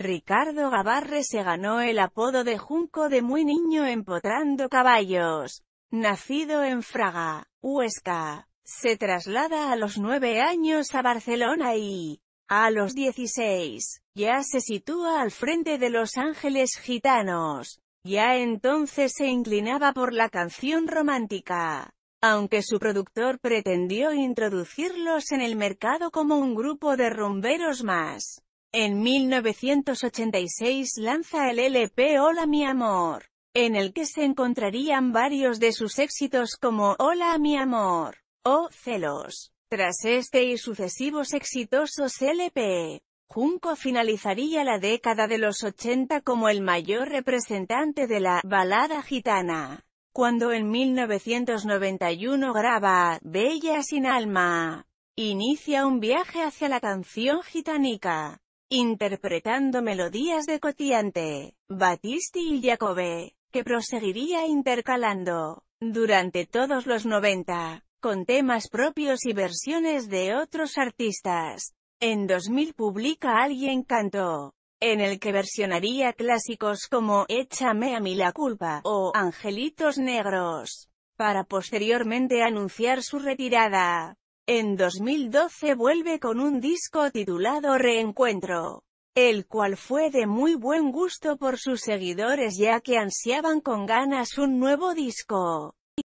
Ricardo Gavarre se ganó el apodo de Junco de muy niño empotrando caballos. Nacido en Fraga, Huesca, se traslada a los nueve años a Barcelona y, a los dieciséis, ya se sitúa al frente de Los Ángeles Gitanos. Ya entonces se inclinaba por la canción romántica, aunque su productor pretendió introducirlos en el mercado como un grupo de rumberos más. En 1986 lanza el LP Hola mi amor, en el que se encontrarían varios de sus éxitos como Hola mi amor, o Celos. Tras este y sucesivos exitosos LP, Junco finalizaría la década de los 80 como el mayor representante de la balada gitana, cuando en 1991 graba Bella sin alma. Inicia un viaje hacia la canción gitanica interpretando melodías de Cotiante, Batisti y Jacobe, que proseguiría intercalando, durante todos los 90, con temas propios y versiones de otros artistas. En 2000 publica Alguien Cantó, en el que versionaría clásicos como Échame a mí la culpa o Angelitos Negros, para posteriormente anunciar su retirada. En 2012 vuelve con un disco titulado Reencuentro, el cual fue de muy buen gusto por sus seguidores ya que ansiaban con ganas un nuevo disco.